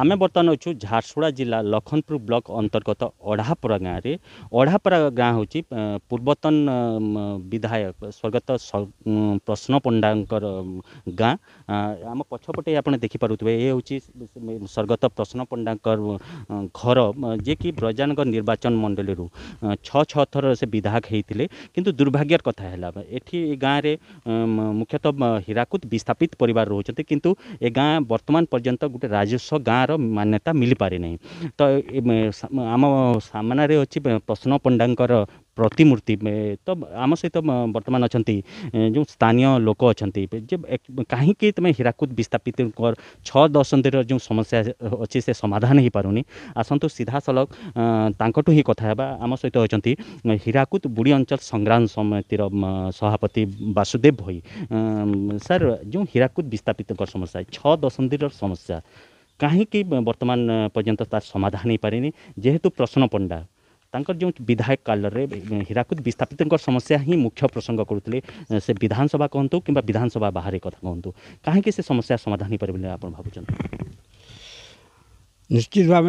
ଆମେ ବର୍ତ୍ତମାନ ଅଛୁ ଝାରସୁଗୁଡ଼ା ଜିଲ୍ଲା ଲଖନପୁର ବ୍ଲକ ଅନ୍ତର୍ଗତ ଅଢ଼ାପରା ଗାଁରେ ଅଢ଼ାପରା ଗାଁ ହେଉଛି ପୂର୍ବତନ ବିଧାୟକ ସ୍ୱର୍ଗତ ପ୍ରଶ୍ନ ପଣ୍ଡାଙ୍କର ଗାଁ ଆମ ପଛପଟେ ଆପଣ ଦେଖିପାରୁଥିବେ ଏ ହେଉଛି ସ୍ୱର୍ଗତ ପ୍ରଶ୍ନ ପଣ୍ଡାଙ୍କର ଘର ଯିଏକି ବ୍ରଜାନଗର ନିର୍ବାଚନ ମଣ୍ଡଳୀରୁ ଛଅ ଛଅ ଥର ସେ ବିଧାୟକ ହେଇଥିଲେ କିନ୍ତୁ ଦୁର୍ଭାଗ୍ୟର କଥା ହେଲା ଏଠି ଏ ଗାଁରେ ମୁଖ୍ୟତଃ ହୀରାକୁଦ ବିସ୍ଥାପିତ ପରିବାର ରହୁଛନ୍ତି କିନ୍ତୁ ଏ ଗାଁ ବର୍ତ୍ତମାନ ପର୍ଯ୍ୟନ୍ତ ଗୋଟେ ରାଜସ୍ୱ ଗାଁ ନାଁର ମାନ୍ୟତା ମିଳିପାରେ ନାହିଁ ତ ଆମ ସାମ୍ନାରେ ଅଛି ପ୍ରଶ୍ନ ପଣ୍ଡାଙ୍କର ପ୍ରତିମୂର୍ତ୍ତି ତ ଆମ ସହିତ ବର୍ତ୍ତମାନ ଅଛନ୍ତି ଯେଉଁ ସ୍ଥାନୀୟ ଲୋକ ଅଛନ୍ତି ଯେ କାହିଁକି ତୁମେ ହୀରାକୁଦ ବିସ୍ଥାପିତ ଛଅ ଦଶନ୍ଧିର ଯେଉଁ ସମସ୍ୟା ଅଛି ସେ ସମାଧାନ ହୋଇପାରୁନି ଆସନ୍ତୁ ସିଧାସଳଖ ତାଙ୍କଠୁ ହିଁ କଥା ହେବା ଆମ ସହିତ ଅଛନ୍ତି ହୀରାକୁଦ ବୁଡ଼ି ଅଞ୍ଚଳ ସଂଗ୍ରାମ ସମିତିର ସଭାପତି ବାସୁଦେବ ଭୋଇ ସାର୍ ଯେଉଁ ହୀରାକୁଦ ବିସ୍ଥାପିତଙ୍କ ସମସ୍ୟା ଛଅ ଦଶନ୍ଧିର ସମସ୍ୟା कहीं बर्तमान पर्यटन तार समाधान हो पारे जेहेतु प्रश्न पंडा तर जो विधायक काल में हीराकूद विस्थापित समस्या ही मुख्य प्रसंग करुले से विधानसभा कहतु कि विधानसभा बाहर कथा कहतु कहीं समस्या समाधान हो पारे आप भावुंत निश्चित भाव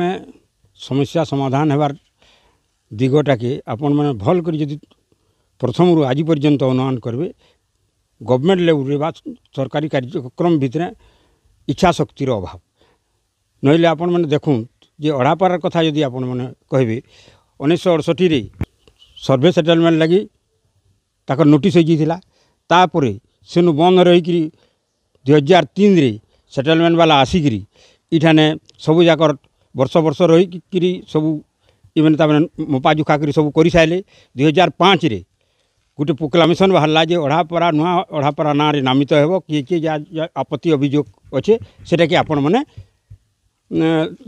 समस्या समाधान होवार दिगटा कि आपण मैंने भल कर प्रथम रू आज पर्यंत अनुमान करेंगे गवर्नमेंट लेवल सरकारी कार्यक्रम भितर इच्छाशक्तिर अभाव ନହେଲେ ଆପଣମାନେ ଦେଖୁନ୍ ଯେ ଅଡ଼ାପାରାର କଥା ଯଦି ଆପଣମାନେ କହିବେ ଉଣେଇଶହ ଅଡ଼ଷଠିରେ ସର୍ଭେ ସେଟେଲମେଣ୍ଟ ଲାଗି ତାଙ୍କର ନୋଟିସ୍ ହୋଇଯାଇଥିଲା ତାପରେ ସେନୁ ବନ୍ଦ ରହିକିରି ଦୁଇ ହଜାର ତିନିରେ ସେଟେଲମେଣ୍ଟ ବାଲା ଆସିକିରି ଇଠାନେ ସବୁଯାକର ବର୍ଷ ବର୍ଷ ରହିକିରି ସବୁ ଇମାନେ ତାମାନେ ମପା ଜୁଖା କରି ସବୁ କରିସାରିଲେ ଦୁଇ ହଜାର ପାଞ୍ଚରେ ଗୋଟେ ପ୍ରୋକ୍ଲାମେସନ୍ ବାହାରିଲା ଯେ ଅଢ଼ାପରା ନୂଆ ଅଢ଼ାପରା ନାଁରେ ନାମିତ ହେବ କିଏ କିଏ ଯାହା ଆପତ୍ତି ଅଭିଯୋଗ ଅଛେ ସେଟାକି ଆପଣମାନେ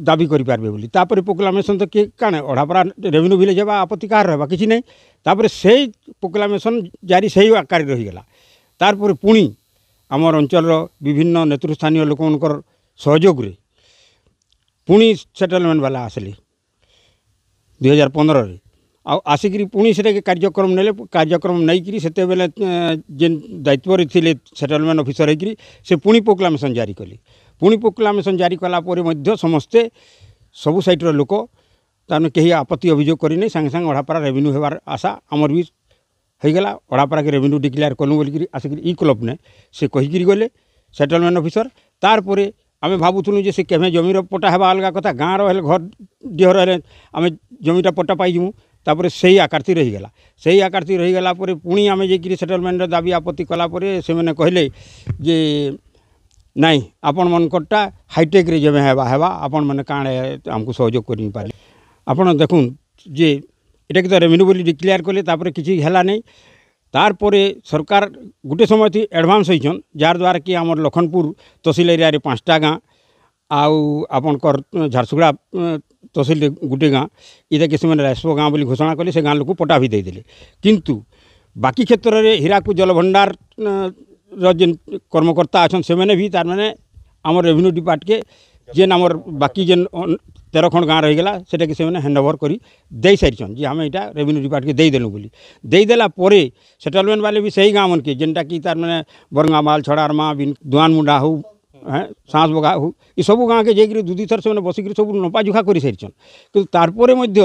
দাবি করে পারবে বলে তাপরে প্রোক্লামেসন তো কি কাণে অঢাপড়া রেভিনিউ ভিলেজ বা আপত্তি কাহার রহবা কিছু নাই তাপরে সেই প্রোক্লামেসন জারি সেই আকারে রহিগলা তারপরে পুঁ আমার অঞ্চলর বিভিন্ন নেতৃস্থানীয় লোকমানকর সহযোগরে পুঁ সেটেলমেন্ট বালা আসলে দুই হাজার পনেরে ଆଉ ଆସିକିରି ପୁଣି ସେଟାକେ କାର୍ଯ୍ୟକ୍ରମ ନେଲେ କାର୍ଯ୍ୟକ୍ରମ ନେଇକିରି ସେତେବେଳେ ଯେନ୍ ଦାୟିତ୍ୱରେ ଥିଲେ ସେଟଲମେଣ୍ଟ ଅଫିସର ହେଇକିରି ସେ ପୁଣି ପ୍ରୋକ୍ଲାମେସନ୍ ଜାରି କଲେ ପୁଣି ପୋକୁଲା ମିଶନ ଜାରି କଲା ପରେ ମଧ୍ୟ ସମସ୍ତେ ସବୁ ସାଇଟ୍ର ଲୋକ ତାମାନେ କେହି ଆପତ୍ତି ଅଭିଯୋଗ କରିନି ସାଙ୍ଗେ ସାଙ୍ଗେ ଅଢ଼ାପାରା ରେଭିନ୍ୟୁ ହେବାର ଆଶା ଆମର ବି ହେଇଗଲା ଅଢ଼ାପାରାକେ ରେଭିନ୍ୟୁ ଡିକ୍ଲେୟାର କଲୁ ବୋଲିକିରି ଆସିକିରି ଇ କ୍ଲବ୍ ନେ ସେ କହିକିରି ଗଲେ ସେଟଲମେଣ୍ଟ ଅଫିସର ତାପରେ ଆମେ ଭାବୁଥିଲୁ ଯେ ସେ କେଭେ ଜମିର ପଟା ହେବା ଅଲଗା କଥା ଗାଁର ହେଲେ ଘର ଡିହର ହେଲେ ଆମେ ଜମିଟା ପଟା ପାଇଯିବୁ ତାପରେ ସେଇ ଆକାରତି ରହିଗଲା ସେଇ ଆକାରତି ରହିଗଲା ପରେ ପୁଣି ଆମେ ଯାଇକିରି ସେଟଲମେଣ୍ଟର ଦାବି ଆପତ୍ତି କଲା ପରେ ସେମାନେ କହିଲେ ଯେ ନାଇଁ ଆପଣମାନଙ୍କରଟା ହାଇଟେକ୍ରେ ଯେବେ ହେବା ହେବା ଆପଣମାନେ କାଣା ଆମକୁ ସହଯୋଗ କରିପାରେ ଆପଣ ଦେଖୁନ୍ ଯେ ଏଟାକି ତ ରେଭିନ୍ୟୁ ବୋଲି ଡିକ୍ଲେୟାର କଲେ ତାପରେ କିଛି ହେଲା ନାହିଁ ତାର୍ପରେ ସରକାର ଗୋଟେ ସମୟଥି ଆଡ଼ଭାନ୍ସ ହେଇଛନ୍ ଯାହାଦ୍ୱାରା କି ଆମର ଲଖନପୁର ତହସିଲ ଏରିଆରେ ପାଞ୍ଚଟା ଗାଁ ଆଉ ଆପଣଙ୍କର ଝାରସୁଗୁଡ଼ା ତହସିଲରେ ଗୋଟେ ଗାଁ ଇଟାକି ସେମାନେ ରାସବ ଗାଁ ବୋଲି ଘୋଷଣା କଲେ ସେ ଗାଁ ଲୋକ ପଟା ବି ଦେଇଦେଲେ କିନ୍ତୁ ବାକି କ୍ଷେତ୍ରରେ ହୀରାକୁଦ ଜଳଭଣ୍ଡାର যেন কর্মকর্তা আছেন সেমানে ভি তার মানে আমার রেভিনিউ ডিপার্টকে যেন আমার বাকি যেন তের খণ্ড গাঁ রহিগলা সেটাকে সেমানে হ্যান্ডওভার করি দেই সারিছন যে আমি এটা রেভিনিউ ডিপার্টকে দেইদেলু বলি দেইদেলা পরে সেটেলমেন্ট বালে বি সেই গাঁ মনকে যেটা কি তার মানে বরঙ্গামাল ছড়ারমা দুয়ান মুন্ডা হো হ্যাঁ সাঁস বগা হো এসব গাঁকে যাই দুই দুই থর সে বসিকি সব নপাজুখা করে সারিছন কিন্তু তারপরে মধ্য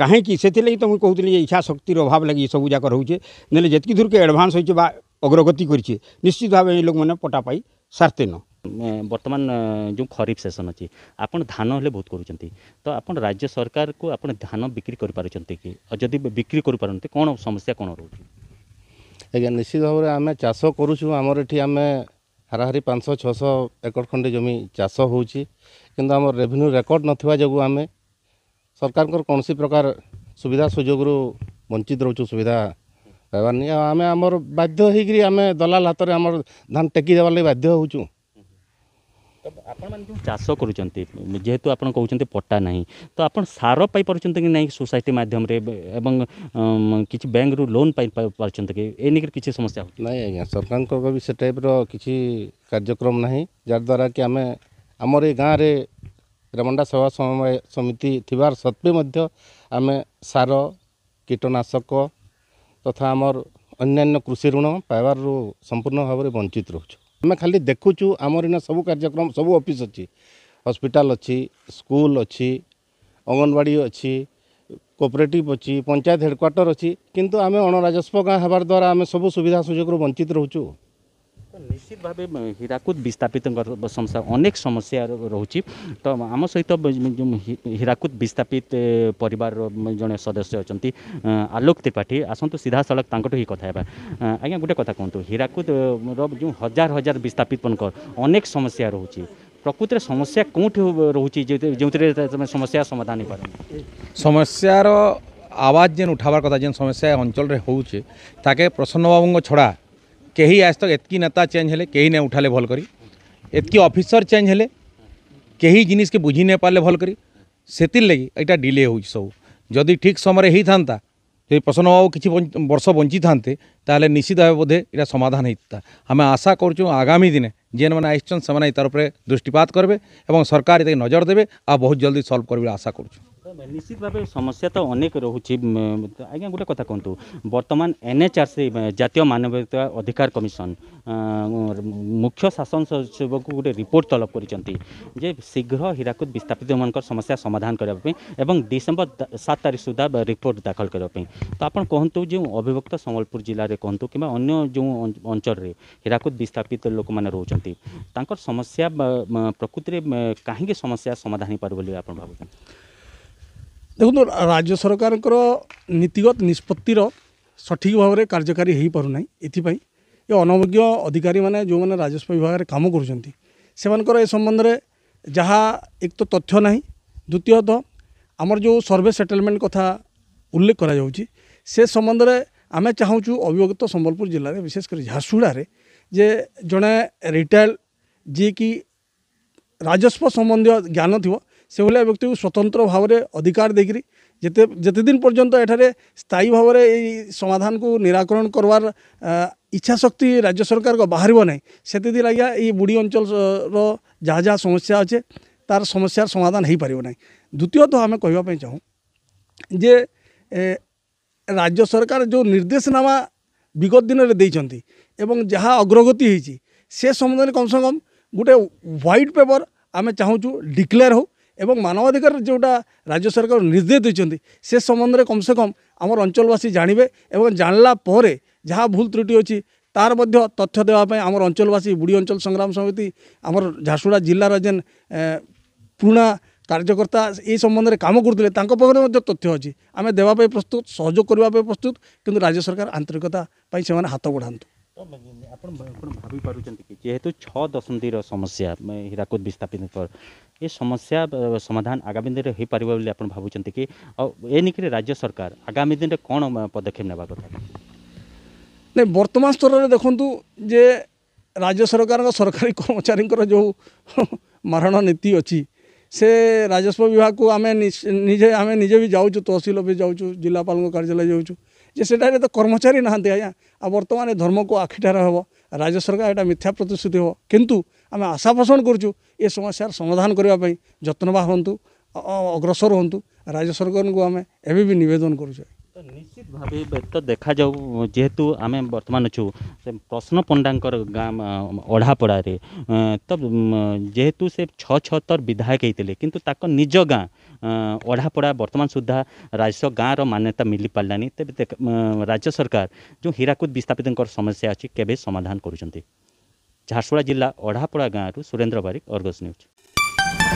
কাহি সেগে তো মুখ কুলি যে ইচ্ছা শক্তির অভাব লাগে এসব যাক রয়েছে নেলে যেতকি দূরকে এডভান্স হয়েছে বা অগ্রগতি করছে নিশ্চিত ভাবে এই লোক মানে পটা পাই সারতেন বর্তমান যে খরিফ সেসন অছি আপনার ধান হলে বহুত করছেন তো আপনার রাজ্য সরকার কু আপনার ধান বিক্রি করে পারছেন কি যদি বিক্রি করে পারতে কোণ সমস্যা কোণ রয়েছে আজ্ঞা নিশ্চিত ভাবে আমি চাষ করছু আমার এটি আমি হারাহারি পাঁচশো ছশো একর খণ্ডে জমি চাষ হচ্ছে কিন্তু আমার রেভিনিউ রেকর্ড নথিবা যোগুঁ আমি সরকারଙ୍କର କୌଣସି ପ୍ରକାର ସୁବିଧା ସୁଯୋଗରୁ ବଞ୍ଚିତ ରହୁଛୁ ସୁବିଧା पाइबानी आम आम बाध्य दलाल हाथ में धान टेकी देवार लगे बाध्य हो चाष कर जेहेतु आप पट्टा ना तो आप सार कि नहीं सोसाइटी मध्यम कि बैंक रू लोन पार कि एनिक किसी समस्या ना आज सरकार से टाइप कार्यक्रम ना जारद्वारा कि आम आम गाँव में रेमंडा सेवा समय समिति थत्वे आम सार कीटनाशक ତଥା ଆମର ଅନ୍ୟାନ୍ୟ କୃଷି ଋଣ ପାଇବାରରୁ ସମ୍ପୂର୍ଣ୍ଣ ଭାବରେ ବଞ୍ଚିତ ରହୁଛୁ ଆମେ ଖାଲି ଦେଖୁଛୁ ଆମର ଏଇନା ସବୁ କାର୍ଯ୍ୟକ୍ରମ ସବୁ ଅଫିସ୍ ଅଛି ହସ୍ପିଟାଲ ଅଛି ସ୍କୁଲ ଅଛି ଅଙ୍ଗନବାଡ଼ି ଅଛି କୋପରେଟିଭ୍ ଅଛି ପଞ୍ଚାୟତ ହେଡ଼କ୍ୱାର୍ଟର ଅଛି କିନ୍ତୁ ଆମେ ଅଣରାଜସ୍ୱ ଗାଁ ହେବା ଦ୍ୱାରା ଆମେ ସବୁ ସୁବିଧା ସୁଯୋଗରୁ ବଞ୍ଚିତ ରହୁଛୁ নিশ্চিত ভাবে ହୀରାକୁଦ ବିସ୍ଥାପିତଙ୍କ ସମସ୍ୟା ଅନେକ ସମସ୍ୟା ରହୁଛି ତ ଆମ ସହିତ ହୀରାକୁଦ ବିସ୍ଥାପିତ ପରିବାରର ଜଣେ ସଦସ୍ୟ ଅଛନ୍ତି ଆଲୋକ ତ୍ରିପାଠୀ ଆସନ୍ତୁ ସିଧାସଳଖ ତାଙ୍କଠୁ ହିଁ କଥା ହେବା ଆଜ୍ଞା ଗୋଟେ କଥା କୁହନ୍ତୁ ହୀରାକୁଦର ଯେଉଁ ହଜାର ହଜାର ବିସ୍ଥାପିତଙ୍କ ଅନେକ ସମସ୍ୟା ରହୁଛି ପ୍ରକୃତିରେ ସମସ୍ୟା କେଉଁଠି ରହୁଛି ଯେଉଁଥିରେ ସମସ୍ୟା ସମାଧାନ ହେଇପାରୁନି ସମସ୍ୟାର আওয়াজ যেন উঠাবার কথা যেন সমস্যা অঞ্চলের হচ্ছে তাকে প্রসন্নবাবুঙ্গ ছড়া कहीं आज तक एतकी नेता चेंज हेले कहीं ने उठाले भल करी एतकी ऑफिसर चेंज हेले कहीं जिनिस के बुझी नहीं पारे भल कर लगी यहाँ डिले हो सब जदि ठीक समय होता प्रसन्न बाबू किसी वर्ष बंची था তাহলে নিশ্চিত ভাবে বোধে এটা সমাধান হইতা আমি আশা করছু আগামী দিনে যেন আসছেন সে তার উপরে দৃষ্টিপাত করবে এবং সরকার এতে নজর দেবে আর বহু জলদি সলভ করবে আশা করছু নিশ্চিত ভাবে সমস্যা তো অনেক রয়েছে আজ্ঞা গোটে কথা কুহতু বর্তমান এনএচআরসি জাতীয় মানবাধিকার অধিকার কমিশন মুখ্য শাসন সচিবক গোটে রিপোর্ট তলব করেছেন যে শীঘ্র হীরাকুদ বিস্থাপিত মান সমস্যা সমাধান করা এবং ডিসেম্বর সাত তারিখ সুদ্ধা রিপোর্ট দাখল করা তো আপনার কুহতু যে অবিভক্ত সম্বলপুর জেলার ଅଞ୍ଚଳରେ କୁହନ୍ତୁ କିମ୍ବା ଅନ୍ୟ ଯେଉଁ ଅଞ୍ଚଳରେ ହୀରାକୁଦ ବିସ୍ଥାପିତ ଲୋକମାନେ ରହୁଛନ୍ତି ତାଙ୍କର ସମସ୍ୟା ପ୍ରକୃତିରେ କାହିଁକି ସମସ୍ୟା ସମାଧାନ ହେଇପାରିବ ବୋଲି ଆପଣ ଭାବୁଛନ୍ତି ଦେଖନ୍ତୁ ରାଜ୍ୟ ସରକାରଙ୍କର ନୀତିଗତ ନିଷ୍ପତ୍ତିର ସଠିକ୍ ଭାବରେ କାର୍ଯ୍ୟକାରୀ ହୋଇପାରୁନାହିଁ ଏଥିପାଇଁ ଏ ଅନଭିଜ୍ଞ ଅଧିକାରୀମାନେ ଯେଉଁମାନେ ରାଜସ୍ୱ ବିଭାଗରେ କାମ କରୁଛନ୍ତି ସେମାନଙ୍କର ଏ ସମ୍ବନ୍ଧରେ ଯାହା ଏକ ତ ତଥ୍ୟ ନାହିଁ ଦ୍ୱିତୀୟତଃ ଆମର ଯେଉଁ ସର୍ଭେ ସେଟେଲମେଣ୍ଟ କଥା ଉଲ୍ଲେଖ କରାଯାଉଛି ସେ ସମ୍ବନ୍ଧରେ ଆମେ ଚାହୁଁଛୁ ଅବିଭକ୍ତ ସମ୍ବଲପୁର ଜିଲ୍ଲାରେ ବିଶେଷ କରି ଝାରସୁଗୁଡ଼ାରେ ଯେ ଜଣେ ରିଟାୟାର୍ଡ ଯିଏକି ରାଜସ୍ୱ ସମ୍ବନ୍ଧୀୟ ଜ୍ଞାନ ଥିବ ସେଭଳିଆ ବ୍ୟକ୍ତିକୁ ସ୍ୱତନ୍ତ୍ର ଭାବରେ ଅଧିକାର ଦେଇକିରି ଯେତେ ଯେତେଦିନ ପର୍ଯ୍ୟନ୍ତ ଏଠାରେ ସ୍ଥାୟୀ ଭାବରେ ଏଇ ସମାଧାନକୁ ନିରାକରଣ କରବାର ଇଚ୍ଛା ଶକ୍ତି ରାଜ୍ୟ ସରକାରଙ୍କ ବାହାରିବ ନାହିଁ ସେତେଦିନ ଆଜ୍ଞା ଏଇ ବୁଡ଼ି ଅଞ୍ଚଳର ଯାହା ଯାହା ସମସ୍ୟା ଅଛେ ତାର ସମସ୍ୟାର ସମାଧାନ ହୋଇପାରିବ ନାହିଁ ଦ୍ୱିତୀୟତଃ ଆମେ କହିବା ପାଇଁ ଚାହୁଁ ଯେ রাজ্য সরকার যে নির্দেশনামা বিগত দিনের দিয়েছেন এবং যা অগ্রগতি হয়েছে সে সম্বন্ধে কমসে কম গোটে হোয়াইট পেপর আমি চাহুছু ডিক্লেয়ার হোক এবং মানবাধিকার যেটা রাজ্য সরকার নির্দেশ দিয়েছেন সে সম্বন্ধে কমসে কম আমার অঞ্চলবাসী জাঁবে এবং জাঁলা পরে যা ভুল ত্রুটি অছি তার মধ্য তথ্য দেওয়া আমার অঞ্চলবাসী বুড়ি অঞ্চল সংগ্রাম সমিতি আমার ঝারসুগুড়া জেলার যে পুরোনা କାର୍ଯ୍ୟକର୍ତ୍ତା ଏହି ସମ୍ବନ୍ଧରେ କାମ କରୁଥିଲେ ତାଙ୍କ ପାଖରେ ମଧ୍ୟ ତଥ୍ୟ ଅଛି ଆମେ ଦେବା ପାଇଁ ପ୍ରସ୍ତୁତ ସହଯୋଗ କରିବା ପାଇଁ ପ୍ରସ୍ତୁତ କିନ୍ତୁ ରାଜ୍ୟ ସରକାର ଆନ୍ତରିକତା ପାଇଁ ସେମାନେ ହାତ ବଢ଼ାନ୍ତୁ ଆପଣ ଆପଣ ଭାବିପାରୁଛନ୍ତି କି ଯେହେତୁ ଛଅ ଦଶନ୍ଧିର ସମସ୍ୟା ହୀରାକୁଦ ବିସ୍ଥାପିତଙ୍କର ଏ ସମସ୍ୟା ସମାଧାନ ଆଗାମୀ ଦିନରେ ହୋଇପାରିବ ବୋଲି ଆପଣ ଭାବୁଛନ୍ତି କି ଆଉ ଏ ନେଇକରି ରାଜ୍ୟ ସରକାର ଆଗାମୀ ଦିନରେ କ'ଣ ପଦକ୍ଷେପ ନେବା କଥା ନାଇଁ ବର୍ତ୍ତମାନ ସ୍ତରରେ ଦେଖନ୍ତୁ ଯେ ରାଜ୍ୟ ସରକାରଙ୍କ ସରକାରୀ କର୍ମଚାରୀଙ୍କର ଯେଉଁ ମାରଣ ନୀତି ଅଛି ସେ ରାଜସ୍ୱ ବିଭାଗକୁ ଆମେ ନିଜେ ଆମେ ନିଜେ ବି ଯାଉଛୁ ତହସିଲ ଅଫିସ୍ ଯାଉଛୁ ଜିଲ୍ଲାପାଳଙ୍କ କାର୍ଯ୍ୟାଳୟ ଯାଉଛୁ ଯେ ସେଠାରେ ତ କର୍ମଚାରୀ ନାହାନ୍ତି ଆଜ୍ଞା ଆଉ ବର୍ତ୍ତମାନ ଏ ଧର୍ମକୁ ଆଖିଠାରେ ହେବ ରାଜ୍ୟ ସରକାର ଏଇଟା ମିଥ୍ୟା ପ୍ରତିଶ୍ରୁତି ହେବ କିନ୍ତୁ ଆମେ ଆଶା ପୋଷଣ କରୁଛୁ ଏ ସମସ୍ୟାର ସମାଧାନ କରିବା ପାଇଁ ଯତ୍ନବା ହୁଅନ୍ତୁ ଅଗ୍ରସର ହୁଅନ୍ତୁ ରାଜ୍ୟ ସରକାରଙ୍କୁ ଆମେ ଏବେ ବି ନିବେଦନ କରୁଛୁ ତ ନିଶ୍ଚିତ ଭାବେ ତ ଦେଖାଯାଉ ଯେହେତୁ ଆମେ ବର୍ତ୍ତମାନ ଅଛୁ ସେ ପ୍ରଶ୍ନ ପଣ୍ଡାଙ୍କର ଗାଁ ଅଢ଼ାପଡ଼ାରେ ତ ଯେହେତୁ ସେ ଛଅ ଛଅ ଥର ବିଧାୟକ ହେଇଥିଲେ କିନ୍ତୁ ତାଙ୍କ ନିଜ ଗାଁ ଅଢ଼ାପଡ଼ା ବର୍ତ୍ତମାନ ସୁଦ୍ଧା ରାଜସ୍ୱ ଗାଁର ମାନ୍ୟତା ମିଳିପାରିଲାନି ତେବେ ରାଜ୍ୟ ସରକାର ଯେଉଁ ହୀରାକୁଦ ବିସ୍ଥାପିତଙ୍କର ସମସ୍ୟା ଅଛି କେବେ ସମାଧାନ କରୁଛନ୍ତି ଝାରସୁଗୁଡ଼ା ଜିଲ୍ଲା ଅଢ଼ାପଡ଼ା ଗାଁରୁ ସୁରେନ୍ଦ୍ର ବାରିକ ଅର୍ଗସ୍ ନ୍ୟୁଜ୍